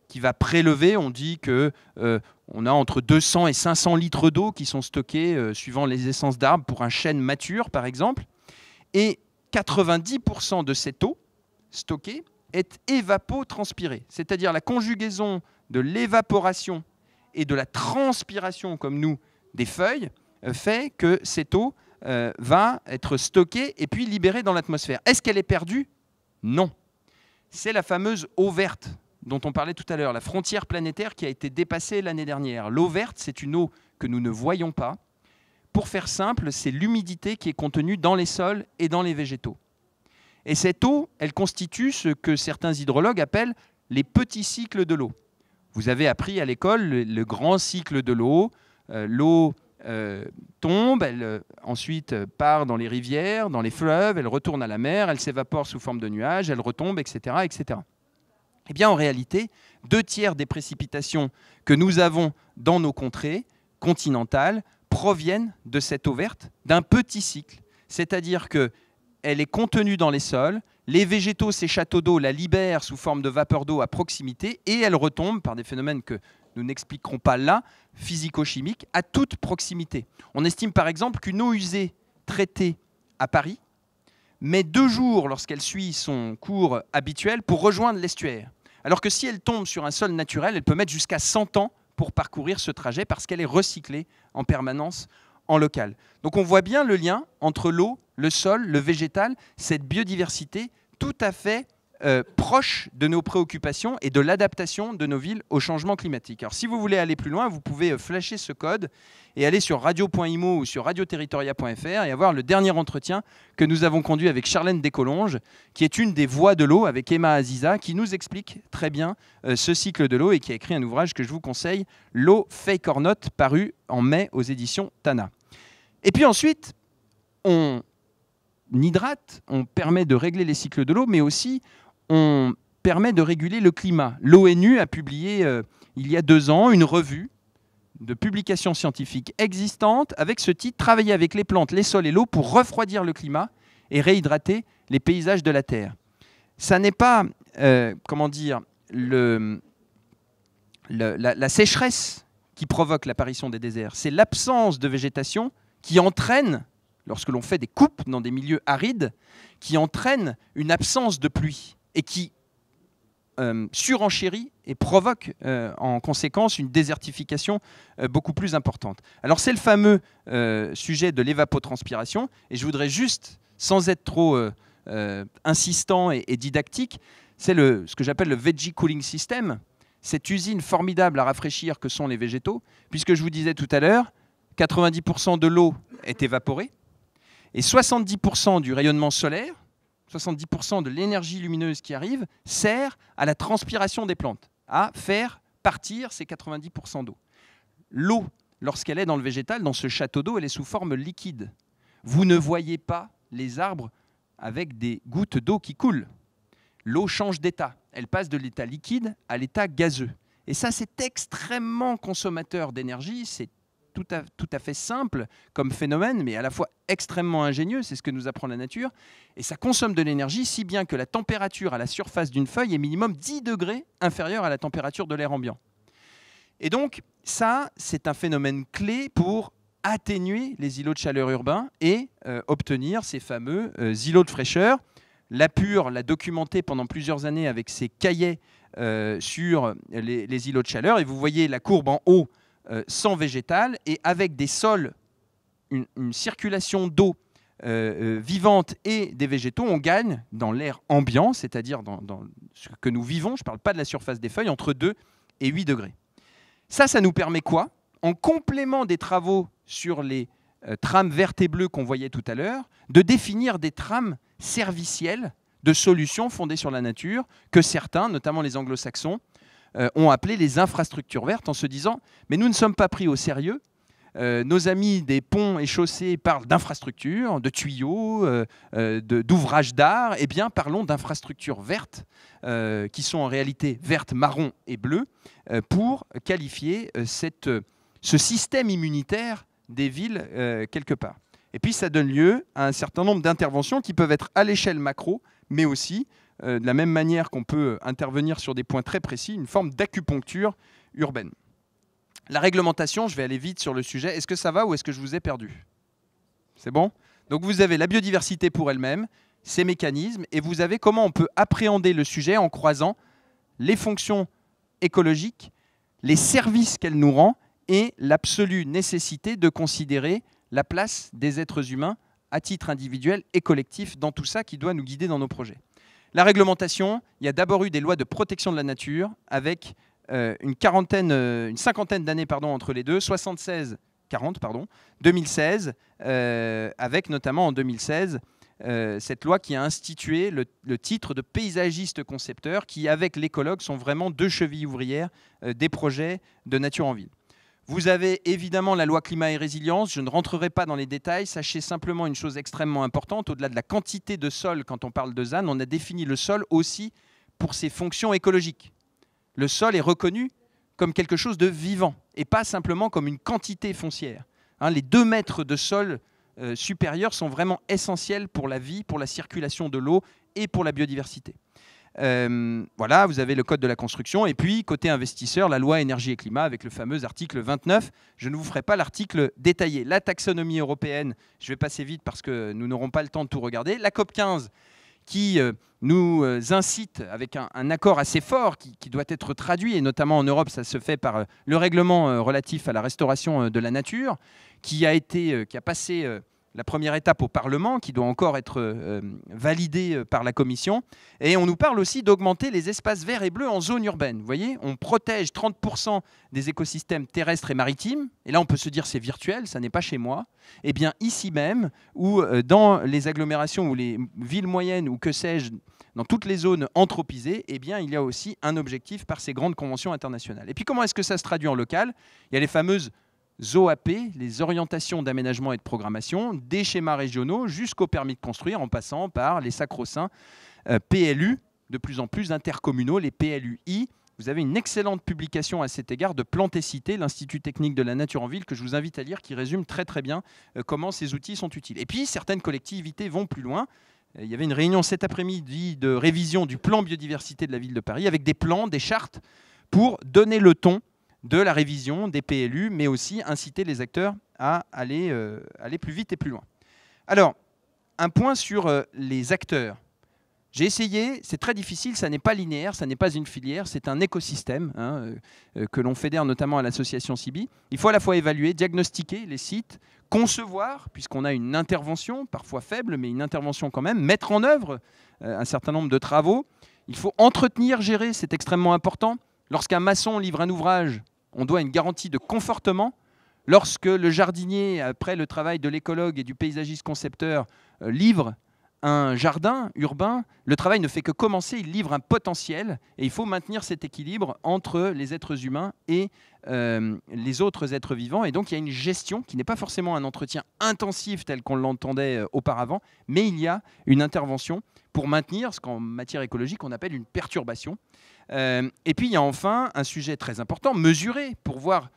Speaker 1: qui va prélever. On dit que on a entre 200 et 500 litres d'eau qui sont stockés suivant les essences d'arbres pour un chêne mature, par exemple. Et 90% de cette eau stockée est évapotranspirée, c'est-à-dire la conjugaison de l'évaporation et de la transpiration, comme nous, des feuilles, euh, fait que cette eau euh, va être stockée et puis libérée dans l'atmosphère. Est-ce qu'elle est perdue Non. C'est la fameuse eau verte dont on parlait tout à l'heure, la frontière planétaire qui a été dépassée l'année dernière. L'eau verte, c'est une eau que nous ne voyons pas. Pour faire simple, c'est l'humidité qui est contenue dans les sols et dans les végétaux. Et cette eau, elle constitue ce que certains hydrologues appellent les petits cycles de l'eau. Vous avez appris à l'école le, grand cycle de l'eau. Euh, l'eau euh, tombe, elle euh, ensuite part dans les rivières, dans les fleuves, elle retourne à la mer, elle s'évapore sous forme de nuages, elle retombe, etc. etc. Eh bien, en réalité, deux tiers des précipitations que nous avons dans nos contrées continentales proviennent de cette eau verte, d'un petit cycle. C'est-à-dire que elle est contenue dans les sols. Les végétaux, ces châteaux d'eau, la libèrent sous forme de vapeur d'eau à proximité et elle retombe par des phénomènes que nous n'expliquerons pas là, physico-chimiques, à toute proximité. On estime par exemple qu'une eau usée traitée à Paris met deux jours lorsqu'elle suit son cours habituel pour rejoindre l'estuaire. Alors que si elle tombe sur un sol naturel, elle peut mettre jusqu'à 100 ans pour parcourir ce trajet parce qu'elle est recyclée en permanence en local. Donc on voit bien le lien entre l'eau, le sol, le végétal, cette biodiversité tout à fait euh, proche de nos préoccupations et de l'adaptation de nos villes au changement climatique. Alors si vous voulez aller plus loin, vous pouvez euh, flasher ce code et aller sur radio.imo ou sur radioterritoria.fr et avoir le dernier entretien que nous avons conduit avec Charlène Descolonges, qui est une des voix de l'eau avec Emma Aziza, qui nous explique très bien euh, ce cycle de l'eau et qui a écrit un ouvrage que je vous conseille, L'eau fake or not, paru en mai aux éditions Tana. Et puis ensuite, on hydrate, on permet de régler les cycles de l'eau, mais aussi on permet de réguler le climat. L'ONU a publié euh, il y a deux ans une revue de publications scientifiques existantes avec ce titre Travailler avec les plantes, les sols et l'eau pour refroidir le climat et réhydrater les paysages de la Terre. Ça n'est pas, euh, comment dire, la sécheresse qui provoque l'apparition des déserts, c'est l'absence de végétation qui entraîne, lorsque l'on fait des coupes dans des milieux arides, qui entraîne une absence de pluie et qui euh, surenchérit et provoque euh, en conséquence une désertification euh, beaucoup plus importante. Alors c'est le fameux sujet de l'évapotranspiration, et je voudrais juste, sans être trop insistant et, didactique, c'est ce que j'appelle le veggie cooling system, cette usine formidable à rafraîchir que sont les végétaux, puisque je vous disais tout à l'heure, 90% de l'eau est évaporée et 70% du rayonnement solaire, 70% de l'énergie lumineuse qui arrive, sert à la transpiration des plantes, à faire partir ces 90% d'eau. L'eau, lorsqu'elle est dans le végétal, dans ce château d'eau, elle est sous forme liquide. Vous ne voyez pas les arbres avec des gouttes d'eau qui coulent. L'eau change d'état. Elle passe de l'état liquide à l'état gazeux. Et ça, c'est extrêmement consommateur d'énergie, c'est tout à, tout à fait simple comme phénomène, mais à la fois extrêmement ingénieux, c'est ce que nous apprend la nature, et ça consomme de l'énergie si bien que la température à la surface d'une feuille est minimum 10 degrés inférieure à la température de l'air ambiant. Et donc, ça, c'est un phénomène clé pour atténuer les îlots de chaleur urbains et euh, obtenir ces fameux euh, îlots de fraîcheur. La Pure l'a documenté pendant plusieurs années avec ses cahiers euh, sur les, îlots de chaleur. Et vous voyez la courbe en haut euh, sans végétal et avec des sols, une, circulation d'eau euh, euh, vivante et des végétaux, on gagne dans l'air ambiant, c'est-à-dire dans, ce que nous vivons, je ne parle pas de la surface des feuilles, entre 2 et 8 degrés. Ça, ça nous permet quoi En complément des travaux sur les trames vertes et bleues qu'on voyait tout à l'heure, de définir des trames servicielles de solutions fondées sur la nature que certains, notamment les anglo-saxons, euh, ont appelé les infrastructures vertes en se disant Mais nous ne sommes pas pris au sérieux. Euh, nos amis des ponts et chaussées parlent d'infrastructures, de tuyaux, euh, d'ouvrages d'art. Eh bien, parlons d'infrastructures vertes, qui sont en réalité vertes, marron et bleues, pour qualifier cette, ce système immunitaire des villes quelque part. Et puis, ça donne lieu à un certain nombre d'interventions qui peuvent être à l'échelle macro, mais aussi euh, de la même manière qu'on peut intervenir sur des points très précis, une forme d'acupuncture urbaine. La réglementation, je vais aller vite sur le sujet. Est-ce que ça va ou est-ce que je vous ai perdu C'est bon Donc vous avez la biodiversité pour elle-même, ses mécanismes, et vous avez comment on peut appréhender le sujet en croisant les fonctions écologiques, les services qu'elle nous rend et l'absolue nécessité de considérer la place des êtres humains à titre individuel et collectif dans tout ça qui doit nous guider dans nos projets. La réglementation, il y a d'abord eu des lois de protection de la nature avec euh, une, quarantaine, euh, une cinquantaine d'années pardon, entre les deux, 76, 40, pardon, 2016, euh, avec notamment en 2016 cette loi qui a institué le, titre de paysagiste concepteur, qui avec l'écologue sont vraiment deux chevilles ouvrières des projets de nature en ville. Vous avez évidemment la loi climat et résilience. Je ne rentrerai pas dans les détails. Sachez simplement une chose extrêmement importante. Au-delà de la quantité de sol, quand on parle de ZAN, on a défini le sol aussi pour ses fonctions écologiques. Le sol est reconnu comme quelque chose de vivant et pas simplement comme une quantité foncière. Hein, les deux mètres de sol euh, supérieur sont vraiment essentiels pour la vie, pour la circulation de l'eau et pour la biodiversité. Euh, voilà, vous avez le code de la construction. Et puis, côté investisseur, la loi énergie et climat avec le fameux article 29. Je ne vous ferai pas l'article détaillé. La taxonomie européenne, je vais passer vite parce que nous n'aurons pas le temps de tout regarder. La COP 15 qui euh, nous euh, incite avec un, accord assez fort qui, qui, doit être traduit, et notamment en Europe, ça se fait par le règlement relatif à la restauration de la nature, qui a, été, qui a passé la première étape au Parlement, qui doit encore être euh, euh, validée euh, par la Commission. Et on nous parle aussi d'augmenter les espaces verts et bleus en zone urbaine. Vous voyez, on protège 30% des écosystèmes terrestres et maritimes. Et là, on peut se dire, c'est virtuel, ça n'est pas chez moi. Eh bien, ici même, ou dans les agglomérations ou les villes moyennes, ou que sais-je, dans toutes les zones anthropisées, eh bien, il y a aussi un objectif par ces grandes conventions internationales. Et puis, comment est-ce que ça se traduit en local Il y a les fameuses OAP, les orientations d'aménagement et de programmation, des schémas régionaux jusqu'au permis de construire en passant par les sacro-saints euh, PLU, de plus en plus intercommunaux, les PLUI. Vous avez une excellente publication à cet égard de cité l'Institut technique de la nature en ville, que je vous invite à lire, qui résume très très bien euh, comment ces outils sont utiles. Et puis, certaines collectivités vont plus loin. Euh, il y avait une réunion cet après-midi de révision du plan biodiversité de la ville de Paris, avec des plans, des chartes, pour donner le ton de la révision des PLU, mais aussi inciter les acteurs à aller, euh, aller plus vite et plus loin. Alors, un point sur euh, les acteurs. J'ai essayé, c'est très difficile, ça n'est pas linéaire, ça n'est pas une filière, c'est un écosystème hein, euh, que l'on fédère notamment à l'association CIBI. Il faut à la fois évaluer, diagnostiquer les sites, concevoir, puisqu'on a une intervention, parfois faible, mais une intervention quand même, mettre en œuvre un certain nombre de travaux. Il faut entretenir, gérer, c'est extrêmement important. Lorsqu'un maçon livre un ouvrage, on doit une garantie de confortement. Lorsque le jardinier, après le travail de l'écologue et du paysagiste concepteur, euh, livre un jardin urbain, le travail ne fait que commencer, il livre un potentiel et il faut maintenir cet équilibre entre les êtres humains et euh, les autres êtres vivants. Et donc il y a une gestion qui n'est pas forcément un entretien intensif tel qu'on l'entendait euh, auparavant, mais il y a une intervention pour maintenir ce qu'en matière écologique on appelle une perturbation. Euh, et puis il y a enfin un sujet très important, mesurer pour voir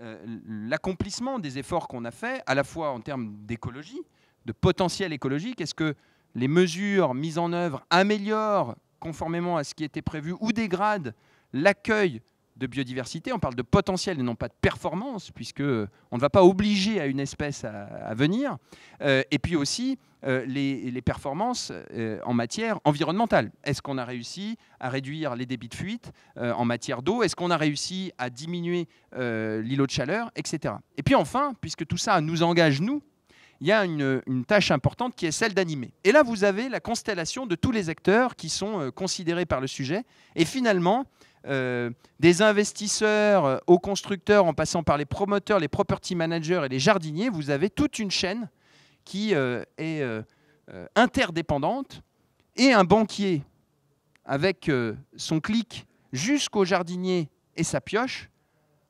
Speaker 1: euh, l'accomplissement des efforts qu'on a faits, à la fois en termes d'écologie, de potentiel écologique. Est-ce que les mesures mises en œuvre améliorent, conformément à ce qui était prévu, ou dégradent l'accueil de biodiversité, on parle de potentiel et non pas de performance, puisque on ne va pas obliger à une espèce à, venir, euh, et puis aussi euh, les, performances euh, en matière environnementale. Est-ce qu'on a réussi à réduire les débits de fuite en matière d'eau Est-ce qu'on a réussi à diminuer l'îlot de chaleur, etc. Et puis enfin, puisque tout ça nous engage, nous, il y a une, tâche importante qui est celle d'animer. Et là, vous avez la constellation de tous les acteurs qui sont considérés par le sujet. Et finalement, euh, des investisseurs euh, aux constructeurs, en passant par les promoteurs, les property managers et les jardiniers, vous avez toute une chaîne qui euh, est interdépendante et un banquier avec son clic jusqu'au jardinier et sa pioche,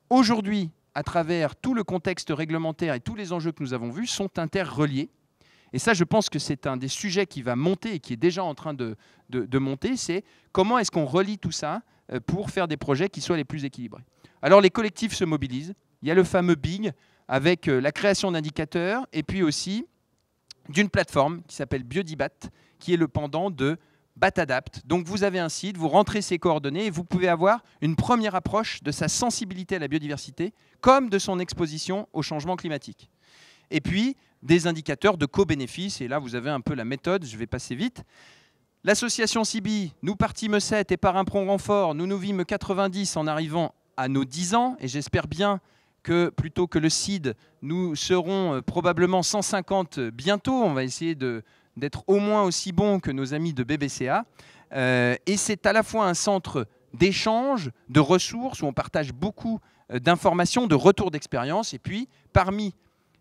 Speaker 1: aujourd'hui, à travers tout le contexte réglementaire et tous les enjeux que nous avons vus, sont interreliés. Et ça, je pense que c'est un des sujets qui va monter et qui est déjà en train de, de, de monter, c'est comment est-ce qu'on relie tout ça euh, pour faire des projets qui soient les plus équilibrés. Alors les collectifs se mobilisent. Il y a le fameux BIG avec euh, la création d'indicateurs et puis aussi d'une plateforme qui s'appelle Biodibat, qui est le pendant de BatAdapt. Donc vous avez un site, vous rentrez ses coordonnées et vous pouvez avoir une première approche de sa sensibilité à la biodiversité comme de son exposition au changement climatique. Et puis des indicateurs de co-bénéfices, et là vous avez un peu la méthode, je vais passer vite. L'association Sibi, nous partîmes 7 et par un prompt renfort, nous nous vîmes 90 en arrivant à nos 10 ans. Et j'espère bien que plutôt que le CID, nous serons euh, probablement 150 bientôt. On va essayer d'être au moins aussi bon que nos amis de BBCA. Euh, et c'est à la fois un centre d'échange, de ressources, où on partage beaucoup euh, d'informations, de retours d'expérience. Et puis, parmi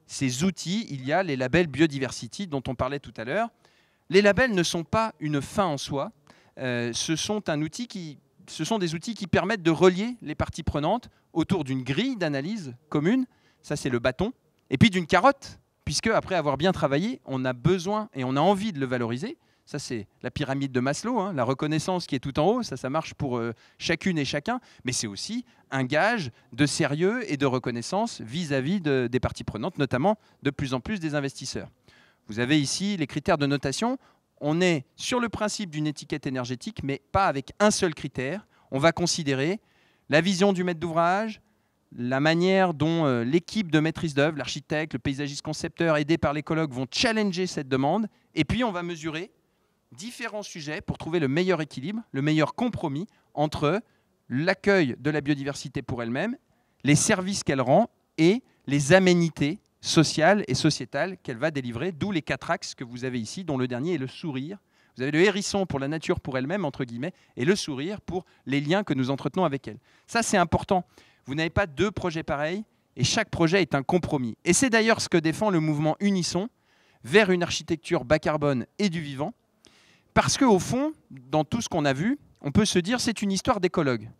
Speaker 1: ces outils, il y a les labels Biodiversity dont on parlait tout à l'heure. Les labels ne sont pas une fin en soi, euh, ce, sont un outil qui, ce sont des outils qui permettent de relier les parties prenantes autour d'une grille d'analyse commune, ça c'est le bâton, et puis d'une carotte, puisque après avoir bien travaillé, on a besoin et on a envie de le valoriser. Ça, c'est la pyramide de Maslow, hein, la reconnaissance qui est tout en haut, ça, ça marche pour euh, chacune et chacun, mais c'est aussi un gage de sérieux et de reconnaissance vis-à-vis des parties prenantes, notamment de plus en plus des investisseurs. Vous avez ici les critères de notation. On est sur le principe d'une étiquette énergétique, mais pas avec un seul critère. On va considérer la vision du maître d'ouvrage, la manière dont euh, l'équipe de maîtrise d'œuvre, l'architecte, le paysagiste concepteur, aidé par l'écologue, vont challenger cette demande. Et puis, on va mesurer différents sujets pour trouver le meilleur équilibre, le meilleur compromis entre l'accueil de la biodiversité pour elle-même, les services qu'elle rend et les aménités sociale et sociétale qu'elle va délivrer, d'où les quatre axes que vous avez ici, dont le dernier est le sourire. Vous avez le hérisson pour la nature pour elle-même, entre guillemets, et le sourire pour les liens que nous entretenons avec elle. Ça, c'est important. Vous n'avez pas deux projets pareils, et chaque projet est un compromis. Et c'est d'ailleurs ce que défend le mouvement Unisson vers une architecture bas carbone et du vivant, parce qu'au fond, dans tout ce qu'on a vu, on peut se dire c'est une histoire d'écologue.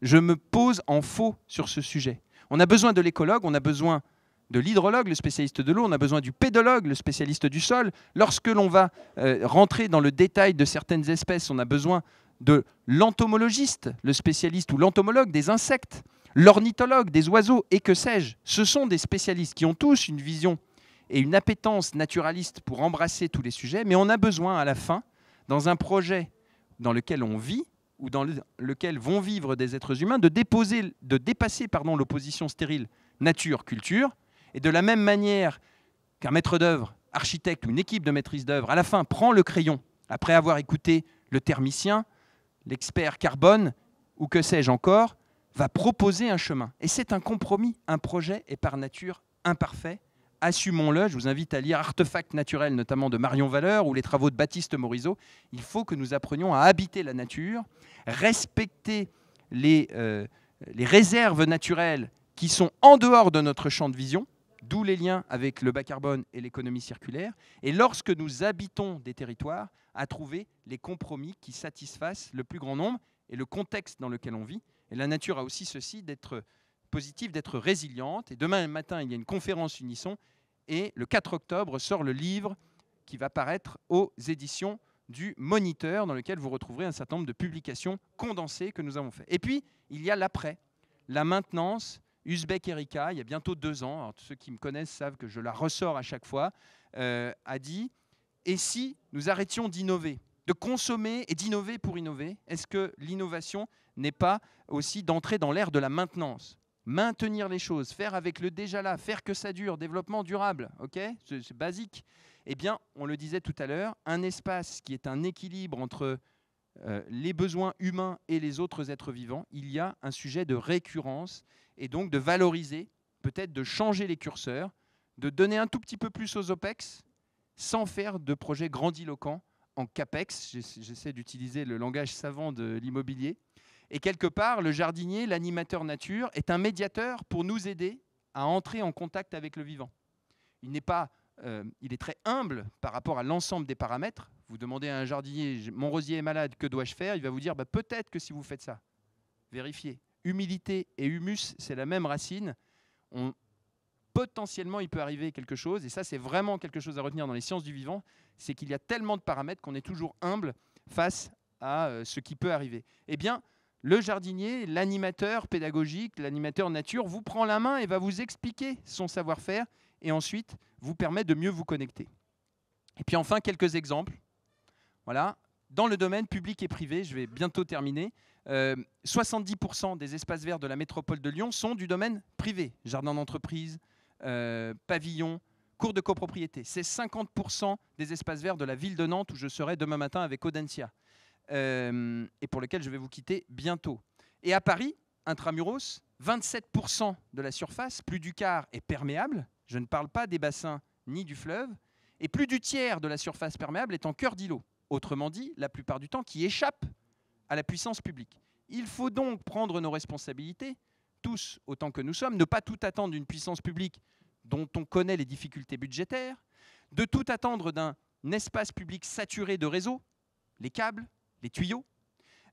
Speaker 1: Je me pose en faux sur ce sujet. On a besoin de l'écologue, on a besoin de l'hydrologue, le spécialiste de l'eau, on a besoin du pédologue, le spécialiste du sol. Lorsque l'on va euh, rentrer dans le détail de certaines espèces, on a besoin de l'entomologiste, le spécialiste ou l'entomologue des insectes, l'ornithologue des oiseaux et que sais-je. Ce sont des spécialistes qui ont tous une vision et une appétence naturaliste pour embrasser tous les sujets, mais on a besoin à la fin, dans un projet dans lequel on vit, ou dans lequel vont vivre des êtres humains, de, déposer, de dépasser l'opposition stérile nature-culture et de la même manière qu'un maître d'œuvre, architecte ou une équipe de maîtrise d'œuvre, à la fin prend le crayon, après avoir écouté le thermicien, l'expert carbone, ou que sais-je encore, va proposer un chemin. Et c'est un compromis. Un projet est par nature imparfait. Assumons-le. Je vous invite à lire Artefacts naturels, notamment de Marion Valeur ou les travaux de Baptiste Morisot. Il faut que nous apprenions à habiter la nature, respecter les, euh, les réserves naturelles qui sont en dehors de notre champ de vision, d'où les liens avec le bas carbone et l'économie circulaire, et lorsque nous habitons des territoires, à trouver les compromis qui satisfassent le plus grand nombre et le contexte dans lequel on vit. Et la nature a aussi ceci d'être positive, d'être résiliente. Et demain matin, il y a une conférence Unisson, et le 4 octobre sort le livre qui va paraître aux éditions du Moniteur, dans lequel vous retrouverez un certain nombre de publications condensées que nous avons faites. Et puis, il y a l'après, la maintenance Uzbek Erika, il y a bientôt deux ans, alors tous ceux qui me connaissent savent que je la ressors à chaque fois, euh, a dit Et si nous arrêtions d'innover de consommer et d'innover pour innover Est-ce que l'innovation n'est pas aussi d'entrer dans l'ère de la maintenance Maintenir les choses, faire avec le déjà là, faire que ça dure, développement durable, ok C'est basique. Eh bien, on le disait tout à l'heure, un espace qui est un équilibre entre euh, les besoins humains et les autres êtres vivants, il y a un sujet de récurrence et donc de valoriser, peut-être de changer les curseurs, de donner un tout petit peu plus aux OPEX sans faire de projet grandiloquents en CAPEX. J'essaie d'utiliser le langage savant de l'immobilier. Et quelque part, le jardinier, l'animateur nature, est un médiateur pour nous aider à entrer en contact avec le vivant. Il n'est pas, euh, il est très humble par rapport à l'ensemble des paramètres. Vous demandez à un jardinier, mon rosier est malade, que dois-je faire Il va vous dire, bah, peut-être que si vous faites ça. Vérifiez. Humilité et humus, c'est la même racine. potentiellement, il peut arriver quelque chose, et ça, c'est vraiment quelque chose à retenir dans les sciences du vivant, c'est qu'il y a tellement de paramètres qu'on est toujours humble face à euh, ce qui peut arriver. Eh bien, le jardinier, l'animateur pédagogique, l'animateur nature, vous prend la main et va vous expliquer son savoir-faire, et ensuite vous permet de mieux vous connecter. Et puis enfin, quelques exemples voilà. Dans le domaine public et privé, je vais bientôt terminer. 70% euh, des espaces verts de la métropole de Lyon sont du domaine privé, jardin d'entreprise, euh, pavillon, cours de copropriété. C'est 50% des espaces verts de la ville de Nantes où je serai demain matin avec Audencia euh, et pour lequel je vais vous quitter bientôt. Et à Paris, intramuros, 27% de la surface, plus du quart, est perméable. Je ne parle pas des bassins ni du fleuve. Et plus du tiers de la surface perméable est en cœur d'îlot autrement dit, la plupart du temps, qui échappent à la puissance publique. Il faut donc prendre nos responsabilités, tous autant que nous sommes, ne pas tout attendre d'une puissance publique dont on connaît les difficultés budgétaires, de tout attendre d'un espace public saturé de réseaux, les câbles, les tuyaux.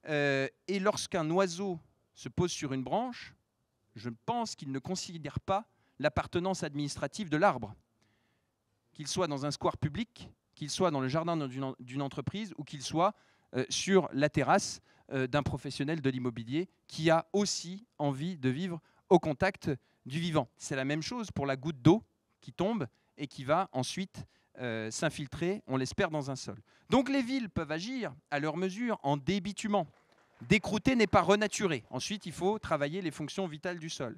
Speaker 1: Euh, et lorsqu'un oiseau se pose sur une branche, je pense qu'il ne considère pas l'appartenance administrative de l'arbre. Qu'il soit dans un square public qu'il soit dans le jardin d'une entreprise ou qu'il soit euh, sur la terrasse euh, d'un professionnel de l'immobilier qui a aussi envie de vivre au contact du vivant. C'est la même chose pour la goutte d'eau qui tombe et qui va ensuite euh, s'infiltrer, on l'espère, dans un sol. Donc les villes peuvent agir à leur mesure en débitumant. Décrouter n'est pas renaturer. Ensuite, il faut travailler les fonctions vitales du sol.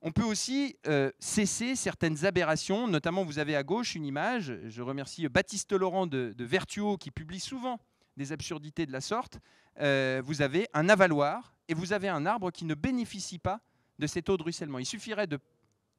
Speaker 1: On peut aussi euh, cesser certaines aberrations, notamment vous avez à gauche une image, je remercie Baptiste Laurent de, Vertuo qui publie souvent des absurdités de la sorte, euh, vous avez un avaloir et vous avez un arbre qui ne bénéficie pas de cette eau de ruissellement. Il suffirait de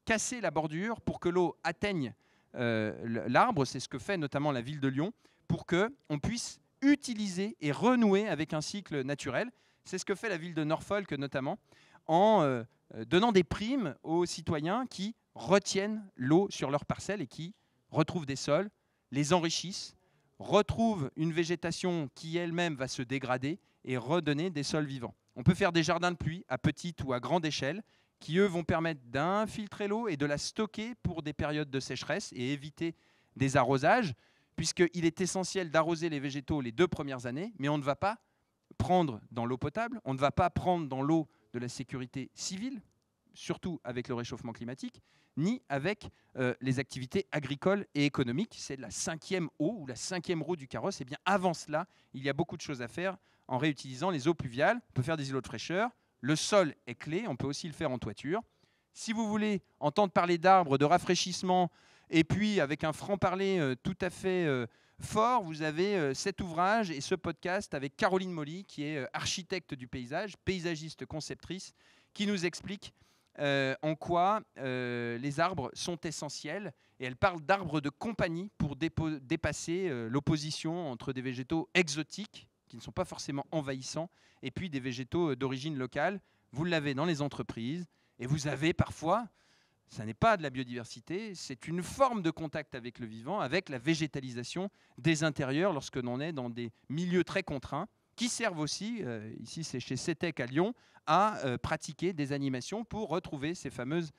Speaker 1: casser la bordure pour que l'eau atteigne euh, l'arbre, c'est ce que fait notamment la ville de Lyon, pour qu'on puisse utiliser et renouer avec un cycle naturel. C'est ce que fait la ville de Norfolk notamment en euh, euh, donnant des primes aux citoyens qui retiennent l'eau sur leurs parcelles et qui retrouvent des sols, les enrichissent, retrouvent une végétation qui elle-même va se dégrader et redonner des sols vivants. On peut faire des jardins de pluie à petite ou à grande échelle qui, eux, vont permettre d'infiltrer l'eau et de la stocker pour des périodes de sécheresse et éviter des arrosages, puisqu'il est essentiel d'arroser les végétaux les deux premières années, mais on ne va pas prendre dans l'eau potable, on ne va pas prendre dans l'eau de la sécurité civile, surtout avec le réchauffement climatique, ni avec euh, les activités agricoles et économiques. C'est la cinquième eau ou la cinquième roue du carrosse. Et eh bien avant cela, il y a beaucoup de choses à faire en réutilisant les eaux pluviales. On peut faire des îlots de fraîcheur. Le sol est clé. On peut aussi le faire en toiture. Si vous voulez entendre parler d'arbres, de rafraîchissement, et puis avec un franc-parler euh, tout à fait euh, fort, vous avez euh, cet ouvrage et ce podcast avec Caroline Molly, qui est euh, architecte du paysage, paysagiste conceptrice, qui nous explique euh, en quoi les arbres sont essentiels. Et elle parle d'arbres de compagnie pour dépasser l'opposition entre des végétaux exotiques, qui ne sont pas forcément envahissants, et puis des végétaux d'origine locale. Vous l'avez dans les entreprises, et vous avez parfois ce n'est pas de la biodiversité, c'est une forme de contact avec le vivant, avec la végétalisation des intérieurs lorsque l'on est dans des milieux très contraints, qui servent aussi, euh, ici c'est chez CETEC à Lyon, à euh, pratiquer des animations pour retrouver ces fameuses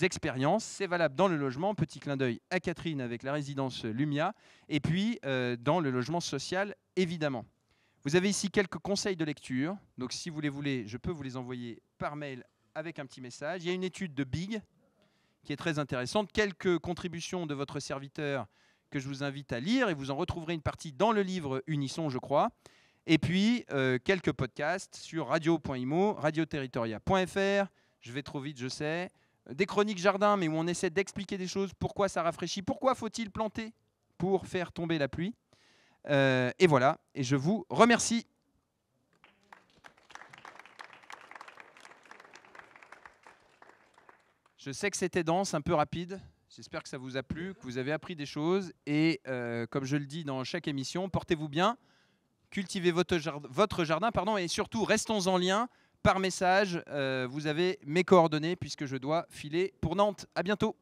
Speaker 1: expériences. C'est valable dans le logement, petit clin d'œil à Catherine avec la résidence Lumia, et puis euh, dans le logement social, évidemment. Vous avez ici quelques conseils de lecture, donc si vous les voulez, je peux vous les envoyer par mail avec un petit message. Il y a une étude de Big, qui est très intéressante. Quelques contributions de votre serviteur que je vous invite à lire et vous en retrouverez une partie dans le livre Unisson, je crois. Et puis euh, quelques podcasts sur radio.imo, radioterritoria.fr. Je vais trop vite, je sais. Des chroniques jardin, mais où on essaie d'expliquer des choses, pourquoi ça rafraîchit, pourquoi faut-il planter pour faire tomber la pluie. Euh, et voilà, et je vous remercie. Je sais que c'était dense, un peu rapide. J'espère que ça vous a plu, que vous avez appris des choses. Et euh, comme je le dis dans chaque émission, portez-vous bien, cultivez votre, jardin, pardon, et surtout restons en lien par message. Euh, vous avez mes coordonnées puisque je dois filer pour Nantes. À bientôt.